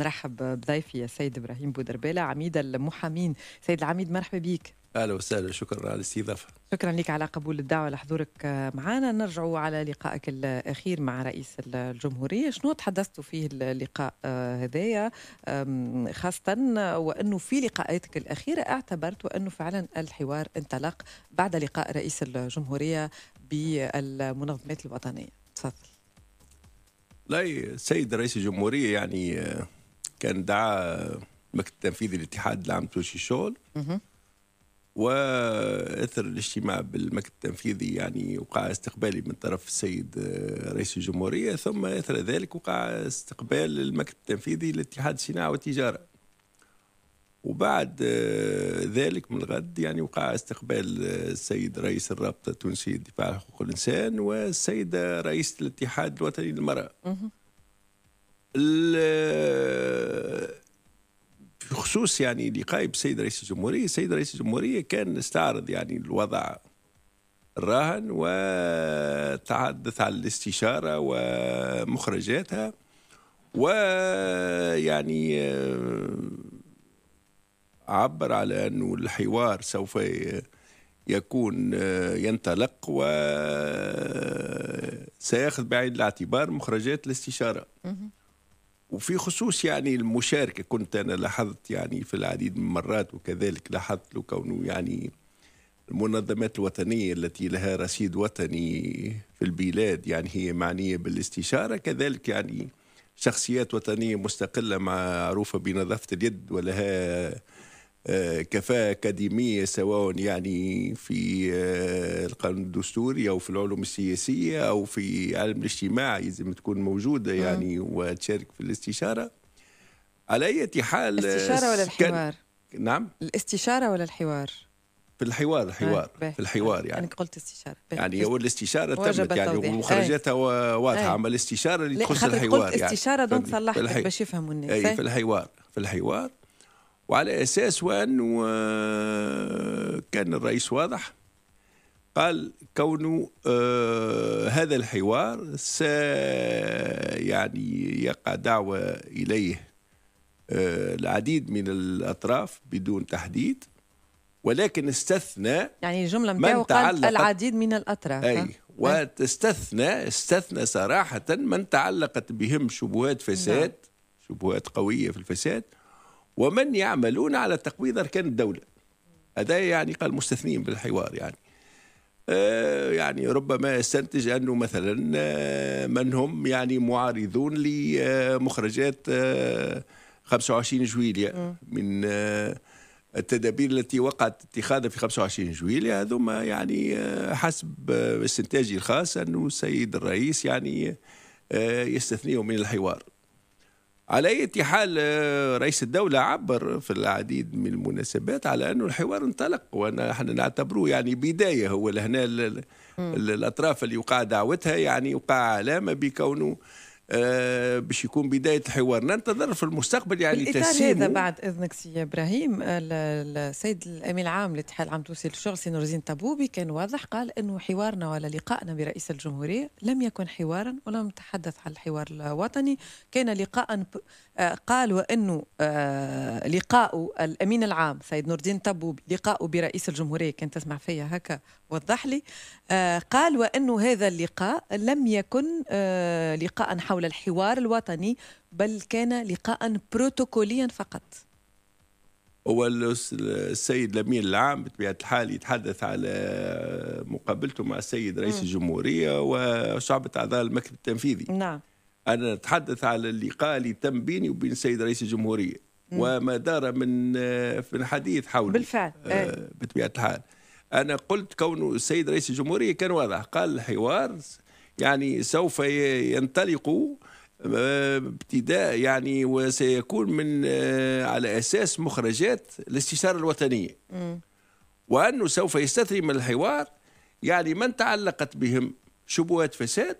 نرحب بضيفي السيد ابراهيم بودربالة عميد المحامين سيد العميد مرحبا بك اهلا وسهلا شكرا على الاستضافه شكرا لك على قبول الدعوه لحضورك معنا نرجع على لقائك الاخير مع رئيس الجمهوريه شنو تحدثتوا فيه اللقاء هذايا خاصه وانه في لقاءاتك الاخيره اعتبرت وانه فعلا الحوار انطلق بعد لقاء رئيس الجمهوريه بالمنظمات الوطنيه تفضل لا سيد رئيس الجمهوريه يعني آه، كان دعا المكتب التنفيذي للاتحاد العام التونسي للشغل واثر الاجتماع بالمكتب التنفيذي يعني وقع استقبالي من طرف السيد آه، رئيس الجمهوريه ثم اثر ذلك وقع استقبال المكتب التنفيذي للاتحاد الصناعه والتجاره وبعد آه، ذلك من الغد يعني وقع استقبال آه، السيد رئيس الرابطه التونسيه للدفاع عن حقوق الانسان والسيده رئيسه الاتحاد الوطني للمراه بخصوص يعني لقائي بالسيد رئيس الجمهورية السيد رئيس الجمهورية كان استعرض يعني الوضع الراهن وتحدث عن الاستشارة ومخرجاتها ويعني آه، عبر على أنه الحوار سوف يكون آه، ينطلق وسيأخذ آه، بعين الاعتبار مخرجات الاستشارة وفي خصوص يعني المشاركة كنت أنا لاحظت يعني في العديد من المرات وكذلك لاحظت له كونه يعني المنظمات الوطنية التي لها رصيد وطني في البلاد يعني هي معنية بالاستشارة كذلك يعني شخصيات وطنية مستقلة معروفة بنظافة اليد ولها آه، كفاءة أكاديمية سواء يعني في آه، القانون الدستوري أو في العلوم السياسية أو في علم الاجتماع لازم تكون موجودة يعني وتشارك في الاستشارة على أي حال آه، الاستشارة ولا الحوار؟ نعم الاستشارة ولا الحوار؟ في الحوار الحوار في الحوار يعني انا قلت استشاره يعني هو الاستشاره تمت يعني ومخرجاتها واضحه اما الاستشاره اللي تخص الحوار يعني استشاره دونك صلحت باش يفهموا الناس في الحوار في الحوار وعلى أساس وأنه كان الرئيس واضح قال كون آه، هذا الحوار س يعني يقع دعوة إليه آه، العديد من الأطراف بدون تحديد ولكن استثنى يعني الجملة من قالت العديد من الأطراف أي واستثنى استثنى صراحة من تعلقت بهم شبهات فساد نعم. شبهات قوية في الفساد ومن يعملون على تقويض أركان الدولة هذا يعني قال مستثنين بالحوار يعني آه، يعني ربما يستنتج انه مثلا آه، من هم يعني معارضون لمخرجات 25 آه، جويليا من التدابير التي وقعت اتخاذها في 25 جويليا هذوما يعني حسب استنتاجي الخاص انه السيد الرئيس يعني يستثنيهم من الحوار على أي حال آه، رئيس الدولة عبر في العديد من المناسبات على أنه الحوار انطلق وأنا احنا نعتبروه يعني بداية هو لهنا الأطراف اللي وقع دعوتها يعني وقع علامة بكونه آه، باش يكون بدايه الحوار ننتظر في المستقبل يعني تسليم هذا بعد اذنك سي ابراهيم السيد الامين العام للاتحاد العام التونسي للشغل سي نور الدين طبوبي كان واضح قال انه حوارنا ولا لقائنا برئيس الجمهوريه لم يكن حوارا ولم نتحدث عن الحوار الوطني كان لقاء آه، قال وانه آه، لقاء الامين العام سيد نور الدين طبوبي لقاء برئيس الجمهوريه كان تسمع فيا هكا وضح لي آه، قال وأنه هذا اللقاء لم يكن آه، لقاء حول الحوار الوطني بل كان لقاء بروتوكوليا فقط هو السيد الامين العام بطبيعه الحال يتحدث على مقابلته مع السيد رئيس م. الجمهوريه وشعبة اعضاء المكتب التنفيذي نعم انا اتحدث على اللقاء اللي تم بيني وبين السيد رئيس الجمهوريه م. وما دار من آه، من حديث حوله بالفعل إيه. بطبيعه الحال أنا قلت كونه السيد رئيس الجمهورية كان واضح قال الحوار يعني سوف ينطلق آه، ابتداء يعني وسيكون من آه، على أساس مخرجات الاستشارة الوطنية وأنه سوف يستثري من الحوار يعني من تعلقت بهم شبهات فساد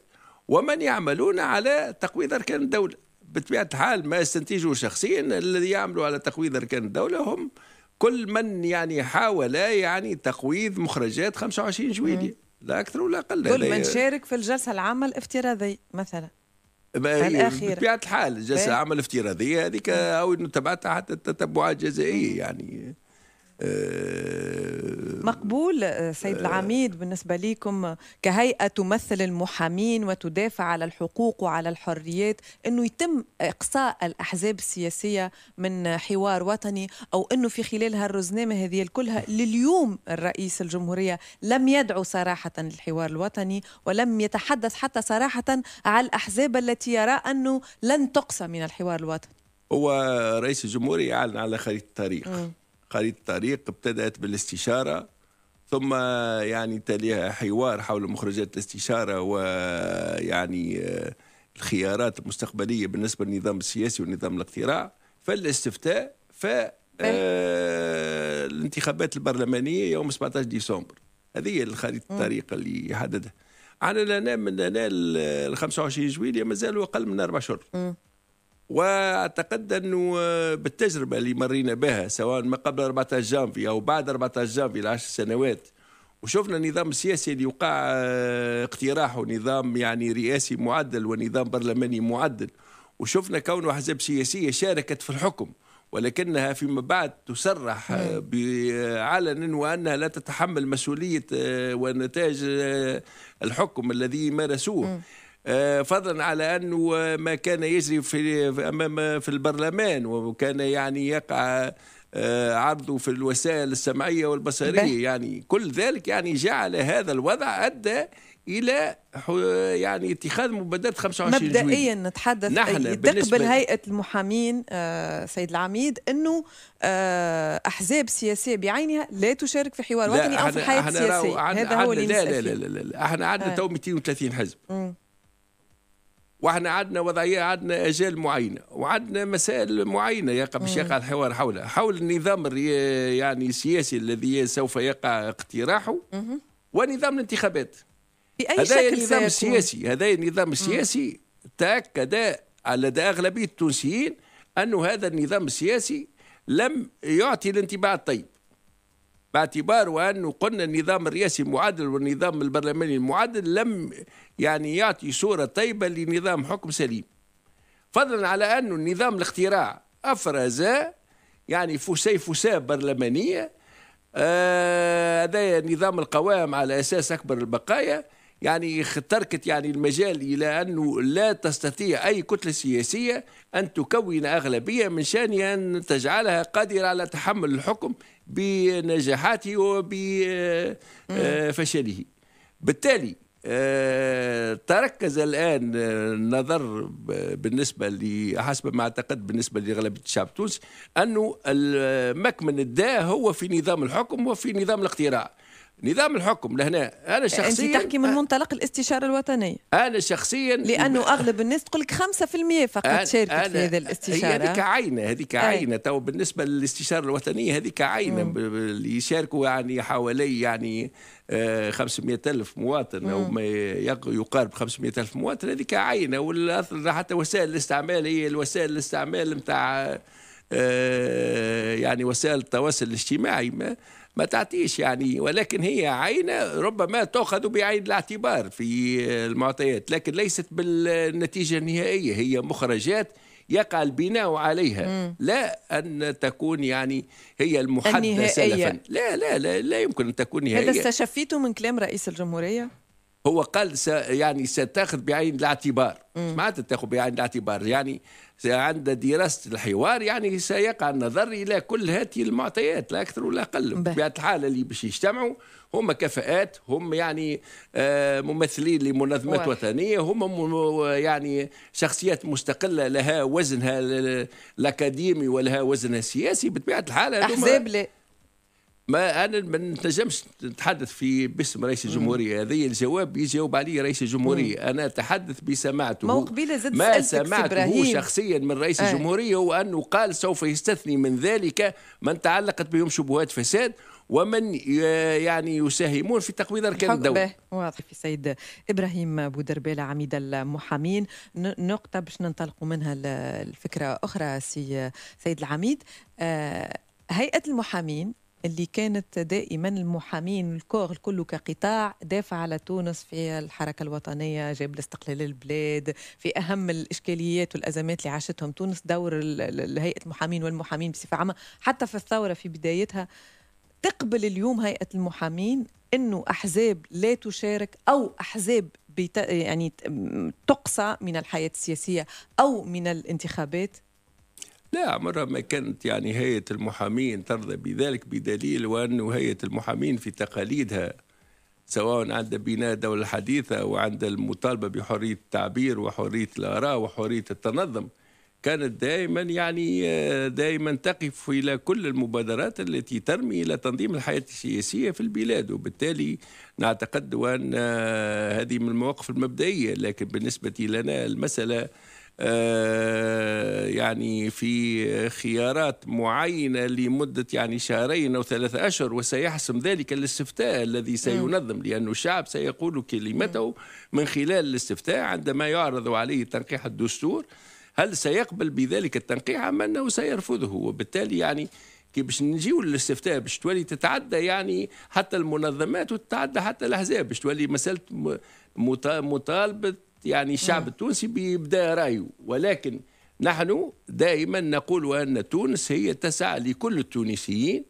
ومن يعملون على تقويض أركان الدولة بطبيعة الحال ما استنتجه شخصيا الذي يعملوا على تقويض أركان الدولة هم كل من يعني حاول يعني تقويض مخرجات 25 جويلية لا أكثر ولا أقل كل من شارك في الجلسة العامة الافتراضية مثلا بطبيعة الحال الجلسة العامة الافتراضية هذيك أو تبعتها حتى التتبعات الجزائية يعني آه، مقبول آه، سيد آه، العميد بالنسبة لكم كهيئة تمثل المحامين وتدافع على الحقوق وعلى الحريات أنه يتم إقصاء الأحزاب السياسية من حوار وطني أو أنه في خلال هالرزنامة هذه كلها لليوم الرئيس الجمهورية لم يدعو صراحة للحوار الوطني ولم يتحدث حتى صراحة على الأحزاب التي يرى أنه لن تقصى من الحوار الوطني هو رئيس الجمهورية أعلن على خريطة الطريق خريطة الطريق ابتدأت بالاستشارة ثم يعني تليها حوار حول مخرجات الاستشارة ويعني آه، الخيارات المستقبلية بالنسبة للنظام السياسي والنظام الاقتراع فالاستفتاء ف آه، الانتخابات البرلمانية يوم 17 ديسمبر هذه هي الخريطة الطريق اللي حددها على لنا من لنا ال 25 جويلية مازالوا أقل من أربع شهور واعتقد انه آه، بالتجربه اللي مرينا بها سواء ما قبل 14 جانفي او بعد 14 جانفي لعشر سنوات وشفنا النظام السياسي اللي وقع آه، اقتراحه نظام يعني رئاسي معدل ونظام برلماني معدل وشفنا كونه احزاب سياسيه شاركت في الحكم ولكنها فيما بعد تصرح آه، علنا وانها لا تتحمل مسؤوليه ونتاج الحكم الذي مارسوه آه، فضلا على انه ما كان يجري في امام في البرلمان وكان يعني يقع آه، عرضه في الوسائل السمعيه والبصريه يعني كل ذلك يعني جعل هذا الوضع ادى الى يعني اتخاذ مبادره 25 مبدئيا جويل. نتحدث نحن تقبل هيئه المحامين آه سيد العميد انه آه احزاب سياسيه بعينها لا تشارك في حوار وطني او في الحياه السياسيه هذا هو اللي لا, لا لا لا لا لا, احنا عندنا آه. تو 230 حزب مم. واحنا عندنا وضعيه عندنا اجال معينه وعندنا مسائل معينه يقع باش يقع الحوار حولها حول النظام يعني السياسي الذي سوف يقع اقتراحه ونظام الانتخابات بأي هذا شكل النظام السياسي هذا النظام السياسي تأكد لدى أغلبية التونسيين أن هذا النظام السياسي لم يعطي الانطباع الطيب باعتبار أنه قلنا النظام الرئاسي المعادل والنظام البرلماني المعادل لم يعني يعطي صورة طيبة لنظام حكم سليم فضلا على أنه النظام الاختراع أفرز يعني فسيفساء برلمانية آه، هذا آه نظام القوام على أساس أكبر البقايا يعني تركت يعني المجال إلى أنه لا تستطيع أي كتلة سياسية أن تكون أغلبية من شان أن تجعلها قادرة على تحمل الحكم بنجاحاته وبفشله بالتالي آه، تركز الآن آه، النظر بالنسبة حسب ما أعتقد بالنسبة لأغلبية الشعب التونسي أنه مكمن الداء هو في نظام الحكم وفي نظام الاقتراع نظام الحكم لهنا انا شخصيا انت تحكي من منطلق الاستشاره الوطنيه انا شخصيا لانه اغلب الناس تقول لك 5% فقط شاركت في هذه الاستشاره هذيك عينه هذيك عينه تو بالنسبه للاستشاره الوطنيه هذيك عينه اللي يشاركوا يعني حوالي يعني 500 آه، ألف مواطن أو ما يقارب 500 ألف مواطن هذيك عينة والأثر حتى وسائل الاستعمال هي الوسائل الاستعمال نتاع آه، يعني وسائل التواصل الاجتماعي ما ما تعطيش يعني ولكن هي عينة ربما تأخذ بعين الاعتبار في المعطيات لكن ليست بالنتيجة النهائية هي مخرجات يقع البناء عليها مم. لا أن تكون يعني هي المحددة سلفا لا لا لا, لا يمكن أن تكون نهائية هذا استشفيته من كلام رئيس الجمهورية؟ هو قال س يعني ستاخذ بعين الاعتبار عاد تاخذ بعين الاعتبار يعني عند دراسه الحوار يعني سيقع النظر الى كل هذه المعطيات لا اكثر ولا اقل بطبيعه الحال اللي باش يجتمعوا هم كفاءات هم يعني آه، ممثلين لمنظمات وطنيه هم يعني شخصيات مستقله لها وزنها الاكاديمي ولها وزنها السياسي بطبيعه الحال احزاب ما انا ما نتنجمش نتحدث في باسم رئيس الجمهوريه هذه الجواب يجاوب عليه رئيس الجمهوريه انا اتحدث بسماعته ما ما سمعته شخصيا من رئيس آه. الجمهوريه انه قال سوف يستثني من ذلك من تعلقت بهم شبهات فساد ومن يعني يساهمون في تقويض اركان الدوله. واضح في سيد ابراهيم ابو عميد المحامين نقطه باش ننطلقوا منها الفكره اخرى سي سيد العميد آه، هيئه المحامين اللي كانت دائما المحامين الكور كله كقطاع دافع على تونس في الحركة الوطنية جاب الاستقلال البلاد في أهم الإشكاليات والأزمات اللي عاشتهم تونس دور هيئة المحامين والمحامين بصفة عامة حتى في الثورة في بدايتها تقبل اليوم هيئة المحامين انه احزاب لا تشارك او احزاب بت... يعني تقصى من الحياه السياسيه او من الانتخابات لا مرة ما كانت يعني هيئة المحامين ترضى بذلك بدليل وأن هيئة المحامين في تقاليدها سواء عند بناء دولة الحديثة وعند المطالبة بحرية التعبير وحرية الآراء وحرية التنظم كانت دائما يعني آه، دائما تقف الى كل المبادرات التي ترمي الى تنظيم الحياه السياسيه في البلاد وبالتالي نعتقد ان آه، هذه من المواقف المبدئيه لكن بالنسبه لنا المساله آه، يعني في خيارات معينة لمدة يعني شهرين أو ثلاثة أشهر وسيحسم ذلك الاستفتاء الذي سينظم لأن الشعب سيقول كلمته من خلال الاستفتاء عندما يعرض عليه تنقيح الدستور هل سيقبل بذلك التنقيح أم أنه سيرفضه وبالتالي يعني كي باش نجيو للاستفتاء باش تولي تتعدى يعني حتى المنظمات وتتعدى حتى الاحزاب باش تولي مساله مطالبه يعني الشعب التونسي بيبدا رايه ولكن نحن دائما نقول ان تونس هي تسعى لكل التونسيين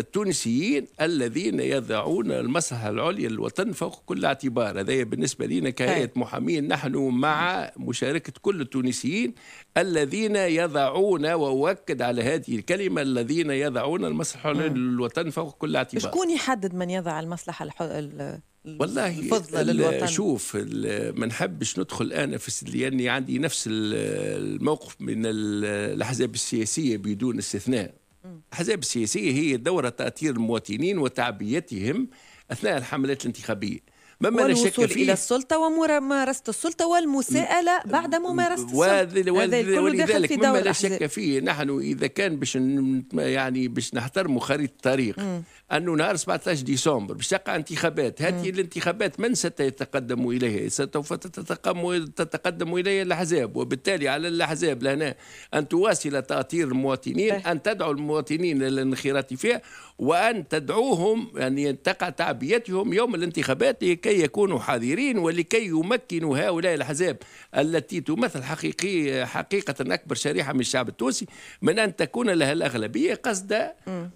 التونسيين الذين يضعون المساحة العليا للوطن فوق كل اعتبار هذا بالنسبة لنا كهيئة طيب. محامين نحن مع مشاركة كل التونسيين الذين يضعون وأؤكد على هذه الكلمة الذين يضعون المصلحة للوطن فوق كل اعتبار شكون يحدد من يضع المصلحة الحل... والله للوطن شوف ما نحبش ندخل انا في لاني عندي نفس الموقف من الاحزاب السياسيه بدون استثناء الأحزاب السياسية هي دورة تأثير المواطنين وتعبيتهم أثناء الحملات الانتخابية مما لا شك فيه إلى السلطة وممارسة السلطة والمساءلة بعد ممارسة السلطة وذل ولذلك مما لا شك فيه نحن إذا كان باش يعني باش نحترموا خريطة الطريق أنه نهار 17 ديسمبر باش تقع انتخابات هذه الانتخابات من ستتقدم إليها سوف تتقدم تتقدم إليها الأحزاب وبالتالي على الأحزاب لهنا أن تواصل تأطير المواطنين أن تدعو المواطنين للانخراط فيها وأن تدعوهم أن تقع تعبيتهم يوم الانتخابات لكي يكونوا حاضرين ولكي يمكنوا هؤلاء الأحزاب التي تمثل حقيقي حقيقة أكبر شريحة من الشعب التونسي من أن تكون لها الأغلبية قصد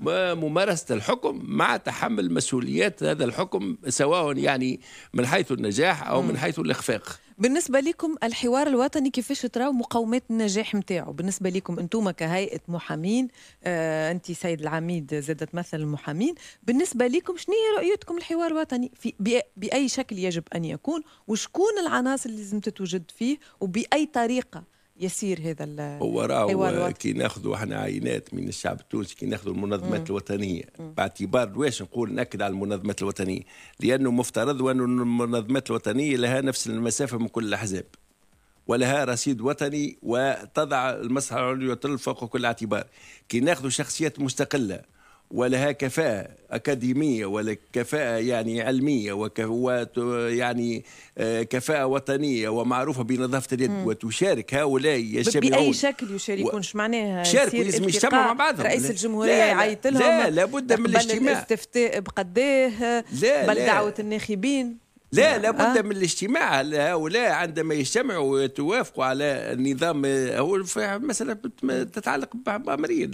ممارسة الحكم مع تحمل مسؤوليات هذا الحكم سواء يعني من حيث النجاح أو من حيث الإخفاق بالنسبه لكم الحوار الوطني كيفاش تراو مقومات النجاح نتاعو بالنسبه لكم انتم كهيئه محامين آه انت سيد العميد زادت تمثل المحامين بالنسبه لكم شنو هي رؤيتكم الحوار الوطني في باي شكل يجب ان يكون وشكون العناصر اللي لازم تتوجد فيه وباي طريقه يسير هذا هو كي ناخذوا احنا عينات من الشعب التونسي كي ناخذوا المنظمات الوطنيه باعتبار واش نقول ناكد على المنظمات الوطنيه لانه مفترض وان المنظمات الوطنيه لها نفس المسافه من كل الاحزاب ولها رصيد وطني وتضع المسرح العليا فوق كل اعتبار كي ناخذوا شخصيات مستقله ولها كفاءة أكاديمية ولا كفاءة يعني علمية ويعني آه، كفاءة وطنية ومعروفة بنظافة اليد وتشارك هؤلاء يشبعون بأي شكل يشاركون و... معناها شاركوا لازم يجتمعوا مع بعضهم رئيس الجمهورية يعيط لهم لا لابد من الاجتماع الاستفتاء بقداه لا بل دعوة الناخبين لا آه. لابد آه. من الاجتماع هؤلاء عندما يجتمعوا ويتوافقوا على النظام آه، هو مثلا تتعلق بعمريه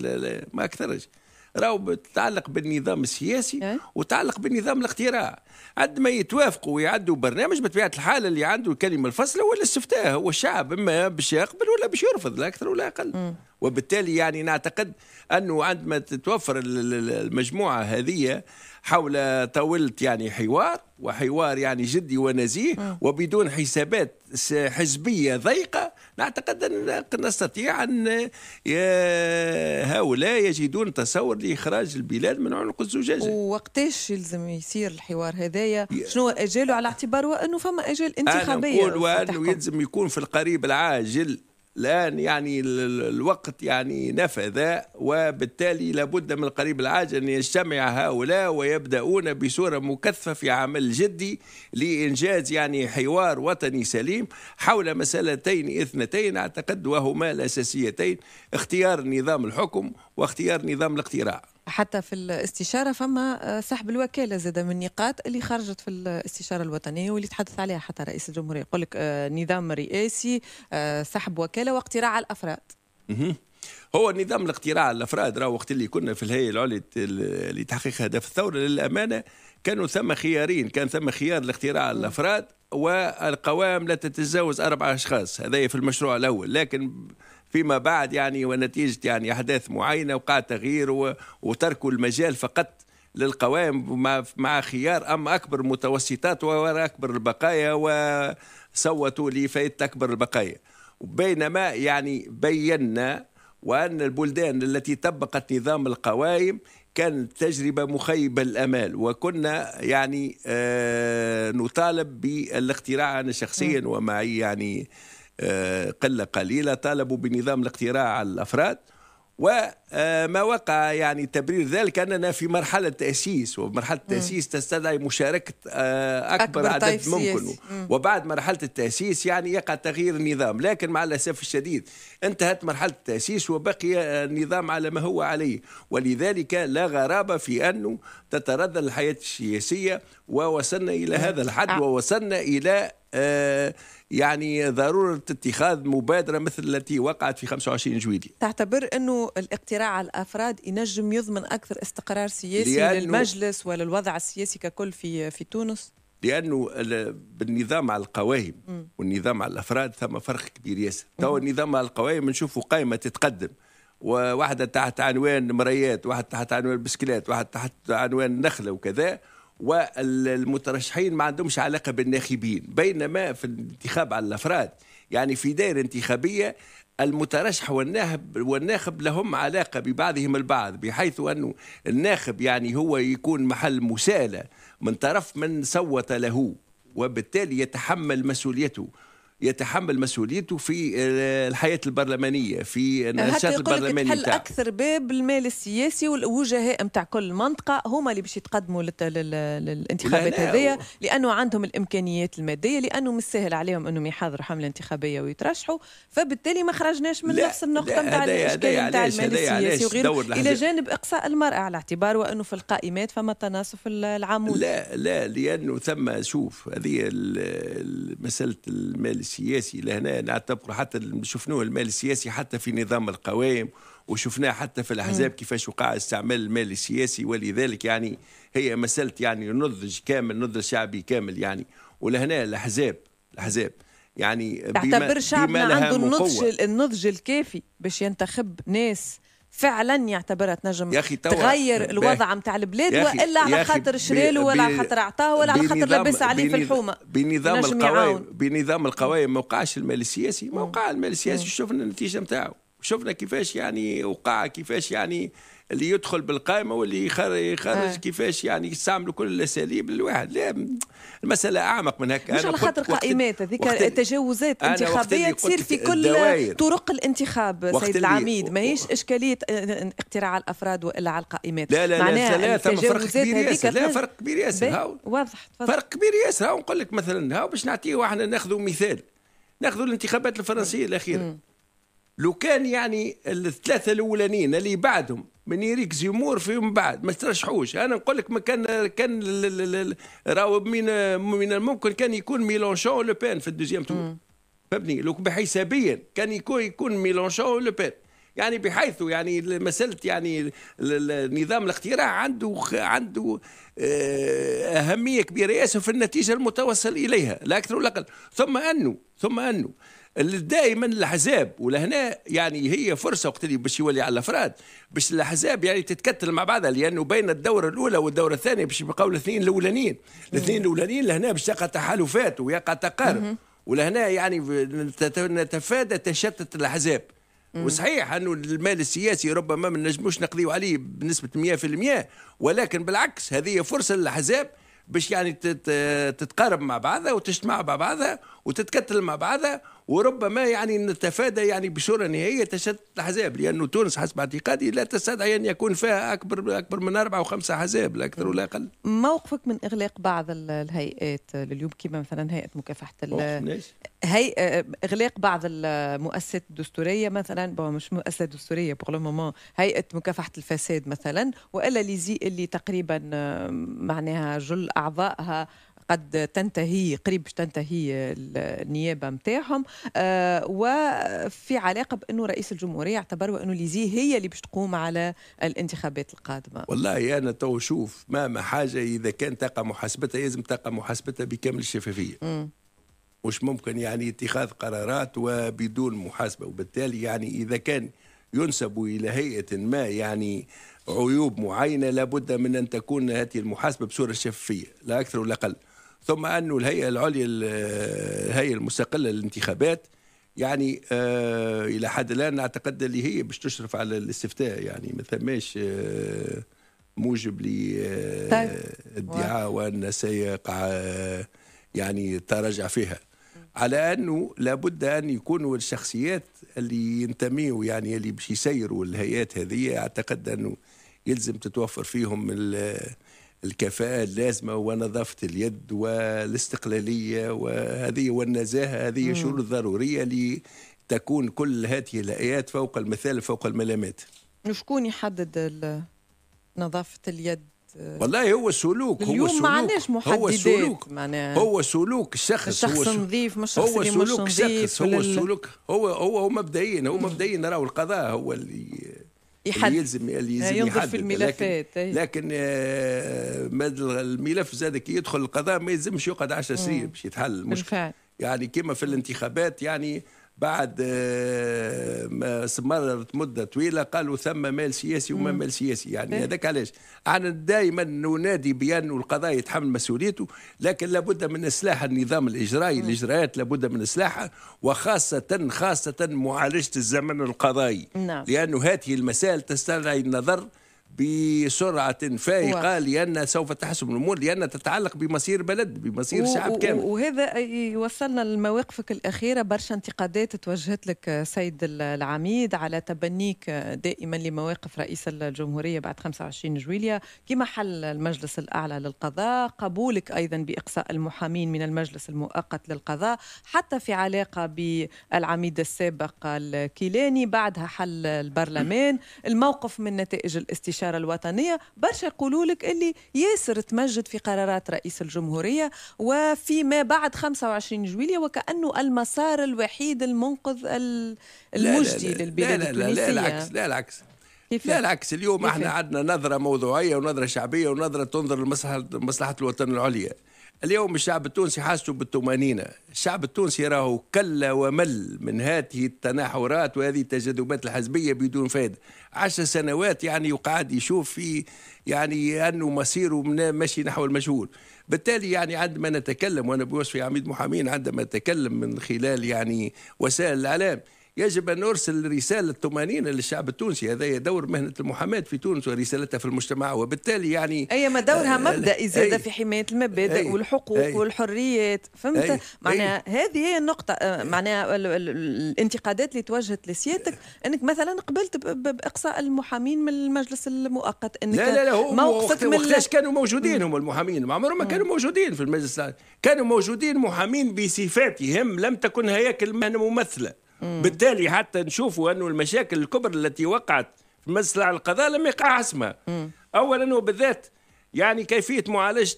ما اكثرش راهو تتعلق بالنظام السياسي إيه. وتعلق بالنظام الاقتراع عندما يتوافقوا ويعدوا برنامج بطبيعه الحال اللي عنده الكلمه الفصله ولا استفتاء هو الشعب اما باش يقبل ولا باش يرفض لا اكثر ولا اقل وبالتالي يعني نعتقد انه عندما تتوفر المجموعه هذه حول طاولة يعني حوار وحوار يعني جدي ونزيه وبدون حسابات حزبية ضيقة نعتقد أن نستطيع أن هؤلاء يجدون تصور لإخراج البلاد من عنق الزجاجة ووقتاش يلزم يصير الحوار هذايا شنو أجاله على اعتبار وأنه فما أجال انتخابية أنا نقول وأنه يلزم يكون في القريب العاجل الآن يعني الوقت يعني نفذ وبالتالي لابد من القريب العاجل أن يجتمع هؤلاء ويبدأون بصورة مكثفة في عمل جدي لإنجاز يعني حوار وطني سليم حول مسألتين اثنتين أعتقد وهما الأساسيتين اختيار نظام الحكم واختيار نظام الاقتراع حتى في الاستشارة فما آه، سحب الوكالة زاد من النقاط اللي خرجت في الاستشارة الوطنية واللي تحدث عليها حتى رئيس الجمهورية يقول لك آه، نظام رئاسي آه، سحب وكالة واقتراع الأفراد هو نظام الاقتراع الافراد راه وقت اللي كنا في الهيئه العليا لتحقيق اهداف الثوره للامانه كانوا ثم خيارين كان ثم خيار الاقتراع الافراد والقوائم لا تتجاوز اربع اشخاص هذا في المشروع الاول لكن فيما بعد يعني ونتيجة يعني أحداث معينة وقع تغيير وتركوا المجال فقط للقوائم مع خيار أم أكبر متوسطات وأكبر البقايا وصوتوا لفائدة أكبر البقايا بينما يعني بينا وأن البلدان التي طبقت نظام القوائم كانت تجربة مخيبة الأمال وكنا يعني آه نطالب بالاقتراع أنا شخصيا ومعي يعني آه، قله قليله طالبوا بنظام الاقتراع على الافراد و آه، ما وقع يعني تبرير ذلك أننا في مرحلة تأسيس ومرحلة التأسيس تستدعي مشاركة آه، أكبر, أكبر عدد ممكن وبعد مرحلة التأسيس يعني يقع تغيير النظام لكن مع الأسف الشديد انتهت مرحلة التأسيس وبقي النظام على ما هو عليه ولذلك لا غرابة في أنه تتردد الحياة السياسية ووصلنا إلى هذا الحد آه. ووصلنا إلى يعني ضرورة اتخاذ مبادرة مثل التي وقعت في 25 جويلية تعتبر أنه الاقتراع الصراع على الافراد ينجم يضمن اكثر استقرار سياسي للمجلس وللوضع السياسي ككل في في تونس لانه بالنظام على القوائم والنظام على الافراد ثم فرق كبير ياسر تو النظام على القوائم نشوفوا قائمه تتقدم وواحده تحت عنوان مريات واحد تحت عنوان بسكليت واحد تحت عنوان نخله وكذا والمترشحين ما عندهمش علاقه بالناخبين بينما في الانتخاب على الافراد يعني في دائرة انتخابية المترشح والناخب والناخب لهم علاقه ببعضهم البعض بحيث انه الناخب يعني هو يكون محل مساءله من طرف من صوت له وبالتالي يتحمل مسؤوليته يتحمل مسؤوليته في آه، الحياه البرلمانيه في النشاط البرلماني تاعه اكثر باب المال السياسي والوجهاء نتاع كل منطقه هما اللي باش يتقدموا للانتخابات هذيا لانه عندهم الامكانيات الماديه لانه مش سهل عليهم انهم يحضروا حمله انتخابيه ويترشحوا فبالتالي ما خرجناش من لا نفس النقطه نتاع الاشكال نتاع المال السياسي وغيره الى جانب اقصاء المراه على اعتبار وانه في القائمات فما تناصف العمود لا لا لانه ثم شوف هذه مساله المال السياسي لهنا نعتبر حتى شفناه المال السياسي حتى في نظام القوائم وشفناه حتى في الاحزاب كيفاش وقع استعمال المال السياسي ولذلك يعني هي مساله يعني نضج كامل نضج شعبي كامل يعني ولهنا الاحزاب الاحزاب يعني تعتبر شعبنا عنده النضج النضج الكافي باش ينتخب ناس فعلا يعتبرها تنجم يا أخي تغير الوضع نتاع البلاد والا على خاطر شراله ولا على خاطر عطاه ولا على خاطر لبس عليه في الحومه بنظام القوائم بنظام القوائم ما وقعش المال السياسي ما وقع المال السياسي شفنا النتيجه نتاعو شفنا كيفاش يعني وقع كيفاش يعني اللي يدخل بالقائمه واللي يخرج آه. كيفاش يعني يستعملوا كل الاساليب الواحد لا المساله اعمق من هكا مش على خاطر قائمات هذيك التجاوزات الانتخابيه تصير في كل طرق الانتخاب سيد العميد ماهيش اشكاليه آه، آه، اقتراع الافراد والا على القائمات لا لا لا لا فرق كبير ياسر لا فرق كبير ياسر واضح فرق كبير ياسر نقول لك مثلا هاو باش نعطيه احنا ناخذوا مثال ناخذوا الانتخابات الفرنسيه الاخيره لو كان يعني الثلاثه الاولانيين اللي بعدهم من يريك زيمور في من بعد ما ترشحوش انا نقول لك ما كان كان راهو من من الممكن كان يكون ميلونشون لو بان في الدوزيام تور فهمتني لو بحسابيا كان يكون يكون ميلونشون لو بان يعني بحيث يعني مساله يعني نظام الاقتراع عنده عنده آه، اهميه كبيره ياسر في النتيجه المتوصل اليها لا اكثر ولا اقل ثم انه ثم انه دائما الاحزاب ولهنا يعني هي فرصه وقت اللي باش يولي على الافراد باش الاحزاب يعني تتكتل مع بعضها لانه بين الدوره الاولى والدوره الثانيه باش يبقاو الاثنين الاولانيين الاثنين الاولانيين لهنا باش تقع تحالفات ويقع تقارب ولهنا يعني نتفادى تشتت الاحزاب وصحيح انه المال السياسي ربما ما نجموش نقضيو عليه بنسبه 100% ولكن بالعكس هذه فرصه للاحزاب باش يعني تتقارب مع بعضها وتجتمع مع بعضها وتتكتل مع بعضها وربما يعني نتفادى يعني بصوره نهائيه تشتت الاحزاب لانه تونس حسب اعتقادي لا تستدعي ان يكون فيها اكبر اكبر من اربع وخمسه خمسه احزاب لا اكثر ولا اقل. موقفك من اغلاق بعض الهيئات لليوم كما مثلا هيئه مكافحه هي آه، اغلاق بعض المؤسسات الدستوريه مثلا بون مش مؤسسه دستوريه بور مومون هيئه مكافحه الفساد مثلا والا ليزي اللي تقريبا معناها جل اعضائها قد تنتهي قريب باش تنتهي النيابه نتاعهم آه، وفي علاقه بانه رئيس الجمهوريه اعتبروا انه ليزي هي اللي باش تقوم على الانتخابات القادمه والله انا تو شوف ما, ما حاجه اذا كان تقع محاسبتها لازم تقع محاسبتها بكامل الشفافيه م. مش ممكن يعني اتخاذ قرارات وبدون محاسبه وبالتالي يعني اذا كان ينسب الى هيئه ما يعني عيوب معينه لابد من ان تكون هذه المحاسبه بصوره شفيه لا اكثر ولا اقل ثم انه الهيئه العليا الهيئه المستقله للانتخابات يعني آه الى حد الان اعتقد اللي هي باش تشرف على الاستفتاء يعني ما ثماش آه موجب لادعاء آه طيب. وان سيقع آه يعني تراجع فيها على انه لابد ان يكونوا الشخصيات اللي ينتميوا يعني اللي باش يسيروا الهيئات هذه اعتقد انه يلزم تتوفر فيهم الكفاءة اللازمة ونظافة اليد والاستقلالية وهذه والنزاهة هذه شروط ضرورية لتكون كل هذه الهيئات فوق المثال فوق الملامات شكون يحدد نظافة اليد والله هو سلوك هو سلوك ما عندناش محددات هو سلوك معناها هو سلوك شخص الشخص هو نظيف مش هو سلوك مش شخص هو سلوك هو هو هو مبدئيا هو مبدئيا راهو القضاء هو اللي يحدد يلزم اللي يعني يلزم ينظر في الملفات لكن, آه، لكن الملف زاد كي يدخل القضاء ما يلزمش يقعد 10 سنين باش يتحل المشكل يعني كما في الانتخابات يعني بعد آه، استمرت مده طويله قالوا ثم مال سياسي وما مال سياسي يعني إيه. هذاك علاش انا دائما ننادي بان القضاء يتحمل مسؤوليته لكن لابد من اصلاح النظام الاجرائي الاجراءات لابد من اصلاحها وخاصه خاصه معالجه الزمن القضائي نعم. لانه هذه المسائل تستدعي النظر بسرعة فائقة لأن سوف تحسم الأمور لأن تتعلق بمصير بلد بمصير و... شعب كامل وهذا يوصلنا لمواقفك الأخيرة برشا انتقادات توجهت لك سيد العميد على تبنيك دائما لمواقف رئيس الجمهورية بعد 25 جويليا كما حل المجلس الأعلى للقضاء قبولك أيضا بإقصاء المحامين من المجلس المؤقت للقضاء حتى في علاقة بالعميد السابق الكيلاني بعدها حل البرلمان الموقف من نتائج الاستشارة الاستشارة الوطنية برشا يقولوا لك اللي ياسر تمجد في قرارات رئيس الجمهورية وفي ما بعد 25 جويلية وكأنه المسار الوحيد المنقذ المجدي لا لا لا للبلاد لا لا لا, لا, لا العكس لا العكس لا العكس اليوم احنا عندنا نظره موضوعيه ونظره شعبيه ونظره تنظر لمصلحه مصلحه الوطن العليا اليوم الشعب التونسي حاسه بالطمأنينة الشعب التونسي راهو كلا ومل من هذه التناحرات وهذه التجاذبات الحزبية بدون فائدة عشر سنوات يعني وقاعد يشوف في يعني أنه مصيره ماشي نحو المجهول بالتالي يعني عندما نتكلم وأنا بوصفي عميد محامين عندما نتكلم من خلال يعني وسائل الإعلام يجب أن نرسل رسالة طمأنينة للشعب التونسي هذا دور مهنة المحاماة في تونس ورسالتها في المجتمع وبالتالي يعني أي ما دورها آه، مبدأ آه، زادة في حماية المبادئ والحقوق والحريات فهمت معناها هذه هي النقطة آه، معناها الانتقادات اللي توجهت لسيادتك أنك مثلا قبلت بإقصاء المحامين من المجلس المؤقت أنك لا لا لا هم من وقتاش كانوا موجودين هم المحامين ما عمرهم ما كانوا موجودين في المجلس كانوا موجودين محامين بصفاتهم لم تكن هياكل مهنة ممثلة بالتالي حتى نشوفوا أنه المشاكل الكبرى التي وقعت في مسلع القضاء لم يقع اسمها أولا وبالذات يعني كيفية معالجة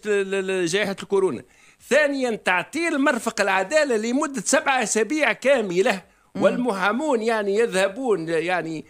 جائحة الكورونا ثانيا تعطيل مرفق العدالة لمدة سبعة أسابيع كاملة والمحامون يعني يذهبون يعني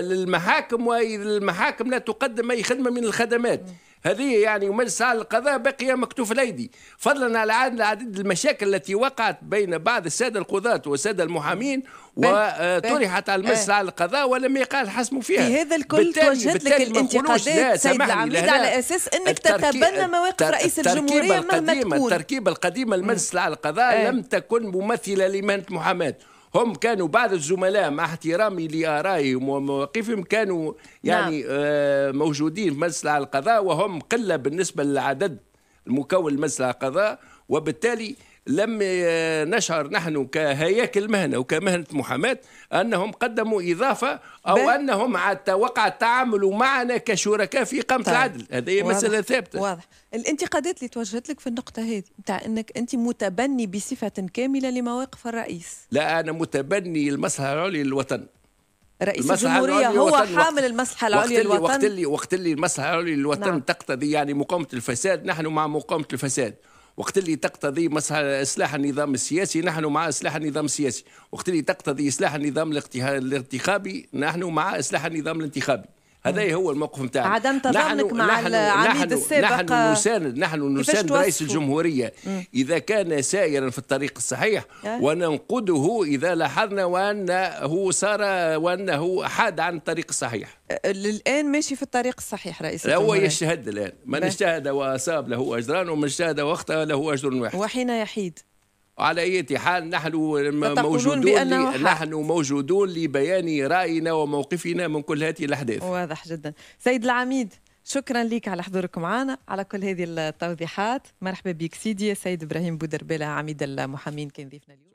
للمحاكم والمحاكم لا تقدم أي خدمة من الخدمات هذه يعني مجلس سال القضاء بقي مكتوف الأيدي فضلا على عدد المشاكل التي وقعت بين بعض السادة القضاة والسادة المحامين وطرحت على آه. المجلس على القضاء ولم يقال حسم فيها في هذا الكل توجهت لك الانتقادات سيد العميد على أساس أنك تتبنى مواقف رئيس الجمهورية مهما تكون التركيبة القديمة المجلس على القضاء آه. لم تكن ممثلة لمهنة محاماة هم كانوا بعض الزملاء مع احترامي لارائهم ومواقفهم كانوا يعني نعم. آه موجودين في مجلس القضاء وهم قله بالنسبه للعدد المكون لمجلس القضاء وبالتالي لم نشعر نحن كهياكل مهنة وكمهنة محاماة أنهم قدموا إضافة أو بل. أنهم عاد وقع تعاملوا معنا كشركاء في إقامة طيب. العدل هذه مسألة ثابتة واضح الانتقادات اللي توجهت لك في النقطة هذه نتاع أنك أنت متبني بصفة كاملة لمواقف الرئيس لا أنا متبني المصلحة العليا للوطن رئيس الجمهورية هو حامل المصلحة العليا للوطن وقت اللي وقت اللي المصلحة العليا للوطن نعم. تقتضي يعني مقاومة الفساد نحن مع مقاومة الفساد وقت اللي تقتضي اصلاح النظام السياسي نحن مع اصلاح النظام السياسي وقت اللي تقتضي اصلاح النظام الانتخابي نحن مع اصلاح النظام الانتخابي هذا هو الموقف نتاعنا عدم تضامنك مع العميد السابق نحن نساند نحن نساند رئيس الجمهوريه مم. اذا كان سائرا في الطريق الصحيح وننقده اذا لاحظنا وانه صار وانه حاد عن الطريق الصحيح الان أه، ماشي في الطريق الصحيح رئيس الجمهوريه هو يجتهد الان من اجتهد واصاب له اجران ومن اجتهد واخطا له اجر واحد وحين يحيد وعلى أي حال نحن موجودون نحن موجودون لبيان رأينا وموقفنا من كل هذه الأحداث واضح جدا سيد العميد شكرا لك على حضورك معنا على كل هذه التوضيحات مرحبا بك سيدي سيد إبراهيم بودربالة عميد المحامين كان ضيفنا اليوم